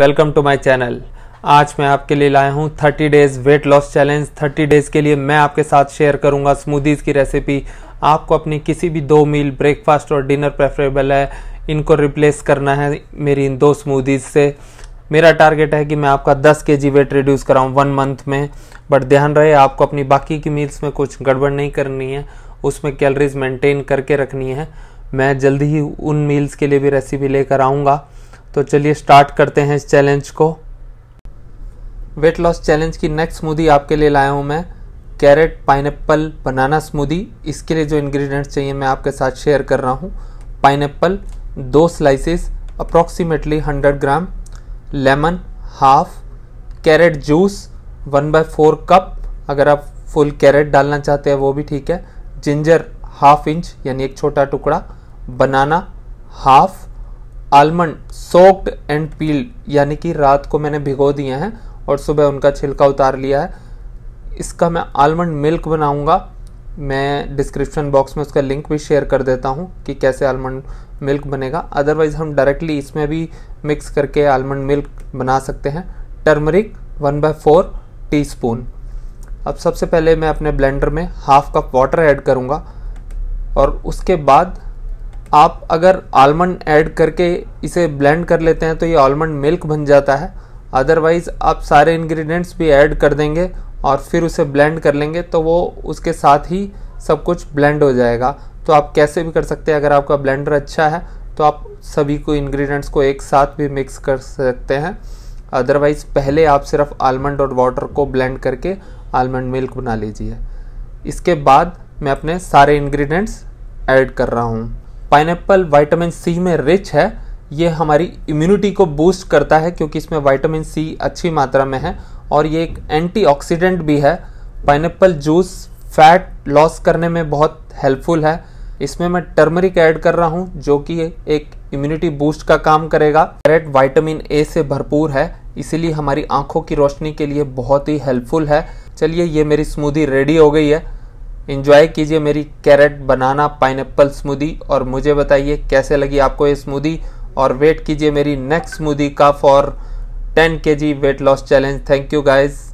welcome to my channel आज मैं आपके लिए लाया हूँ 30 days weight loss challenge 30 days के लिए मैं आपके साथ शेयर करूँगा स्मूदीज़ की रेसिपी आपको अपनी किसी भी दो मील ब्रेकफास्ट और डिनर प्रेफरेबल है इनको रिप्लेस करना है मेरी इन दो स्मूदीज़ से मेरा टारगेट है कि मैं आपका 10 के जी वेट रिड्यूस कराऊँ वन मंथ में बट ध्यान रहे आपको अपनी बाकी की मील्स में कुछ गड़बड़ नहीं करनी है उसमें कैलरीज मेंटेन करके रखनी है मैं जल्दी ही उन मील्स के लिए भी रेसिपी लेकर आऊँगा तो चलिए स्टार्ट करते हैं इस चैलेंज को वेट लॉस चैलेंज की नेक्स्ट स्मूदी आपके लिए लाया हूँ मैं कैरेट पाइनएप्पल बनाना स्मूदी इसके लिए जो इंग्रेडिएंट्स चाहिए मैं आपके साथ शेयर कर रहा हूँ पाइनएप्पल दो slices approximately 100 gram lemon half carrot juice one by four cup अगर आप फुल कैरेट डालना चाहते हैं वो भी ठीक है जिंजर हाफ इंच यानी एक छोटा टुकड़ा banana half almond soaked and peeled यानी कि रात को मैंने भिगो दिए हैं और सुबह उनका छिलका उतार लिया है इसका मैं आलमंड मिल्क बनाऊंगा मैं डिस्क्रिप्शन बॉक्स में उसका लिंक भी शेयर कर देता हूँ कि कैसे आलमंड मिल्क बनेगा अदरवाइज़ हम डायरेक्टली इसमें भी मिक्स करके आलमंड मिल्क बना सकते हैं turmeric one by four teaspoon अब सबसे पहले मैं अपने ब्लेंडर में हाफ कप वाटर ऐड करूँगा और उसके बाद आप अगर आलमंड ऐड करके इसे ब्लेंड कर लेते हैं तो ये आलमंड मिल्क बन जाता है अदरवाइज़ आप सारे इंग्रेडिएंट्स भी ऐड कर देंगे और फिर उसे ब्लेंड कर लेंगे तो वो उसके साथ ही सब कुछ ब्लेंड हो जाएगा तो आप कैसे भी कर सकते हैं अगर आपका ब्लेंडर अच्छा है तो आप सभी को इंग्रेडिएंट्स को एक साथ भी मिक्स कर सकते हैं अदरवाइज़ पहले आप सिर्फ आलमंड और वाटर को ब्लेंड करके आलमंड मिल्क बना लीजिए इसके बाद मैं अपने सारे इंग्रेडिएंट्स ऐड कर रहा हूँ पाइनएप्पल वाइटामिन सी में रिच है ये हमारी इम्यूनिटी को बूस्ट करता है क्योंकि इसमें वाइटामिन सी अच्छी मात्रा में है और ये एक एंटीऑक्सीडेंट भी है पाइनएप्पल जूस फैट लॉस करने में बहुत हेल्पफुल है इसमें मैं टर्मरिक ऐड कर रहा हूँ जो कि एक इम्यूनिटी बूस्ट का काम करेगा कैरेट वाइटामिन ए से भरपूर है इसीलिए हमारी आंखों की रोशनी के लिए बहुत ही हेल्पफुल है चलिए ये मेरी स्मूदी रेडी हो गई है इंजॉय कीजिए मेरी कैरेट बनाना पाइनएप्पल स्मूदी और मुझे बताइए कैसे लगी आपको ये स्मूदी और वेट कीजिए मेरी नेक्स्ट स्मूदी का for 10 K G weight loss challenge thank you guys